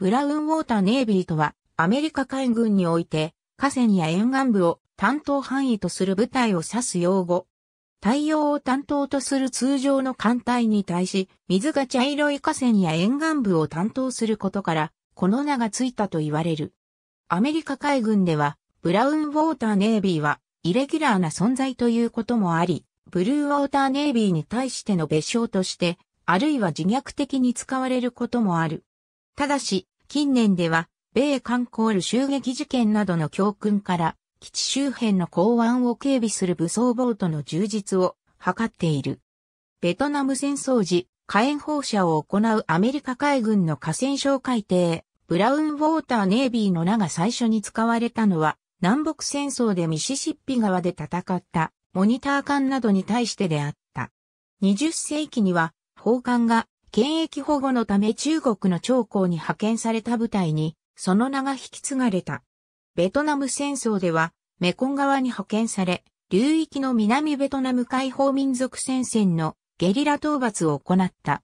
ブラウンウォーターネイビーとは、アメリカ海軍において、河川や沿岸部を担当範囲とする部隊を指す用語。対応を担当とする通常の艦隊に対し、水が茶色い河川や沿岸部を担当することから、この名がついたと言われる。アメリカ海軍では、ブラウンウォーターネイビーは、イレギュラーな存在ということもあり、ブルーウォーターネイビーに対しての別称として、あるいは自虐的に使われることもある。ただし、近年では、米韓ール襲撃事件などの教訓から、基地周辺の港湾を警備する武装ボートの充実を図っている。ベトナム戦争時、火炎放射を行うアメリカ海軍の河川哨海艇、ブラウンウォーターネイビーの名が最初に使われたのは、南北戦争でミシシッピ川で戦ったモニター艦などに対してであった。20世紀には、砲艦が検疫保護のため中国の長江に派遣された部隊に、その名が引き継がれた。ベトナム戦争では、メコン側に派遣され、流域の南ベトナム解放民族戦線のゲリラ討伐を行った。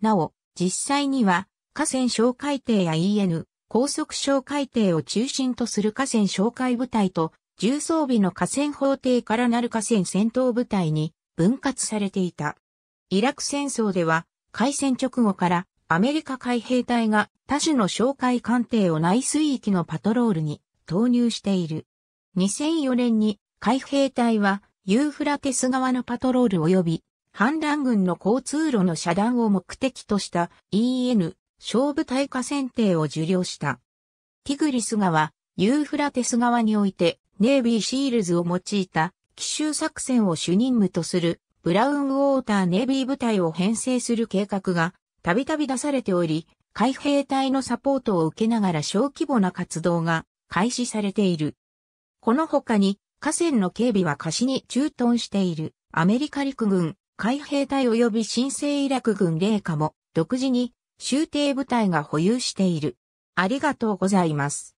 なお、実際には、河川小海艇や EN、高速哨戒艇を中心とする河川哨戒部隊と、重装備の河川法廷からなる河川戦闘部隊に分割されていた。イラク戦争では、開戦直後からアメリカ海兵隊が多種の哨戒艦艇を内水域のパトロールに投入している。2004年に海兵隊はユーフラテス側のパトロール及び反乱軍の交通路の遮断を目的とした EN 勝部隊化選定を受領した。ティグリス川、ユーフラテス側においてネイビーシールズを用いた奇襲作戦を主任務とするブラウンウォーターネビー部隊を編成する計画がたびたび出されており、海兵隊のサポートを受けながら小規模な活動が開始されている。この他に河川の警備は貸しに駐屯しているアメリカ陸軍、海兵隊及び新生イラク軍霊下も独自に終艇部隊が保有している。ありがとうございます。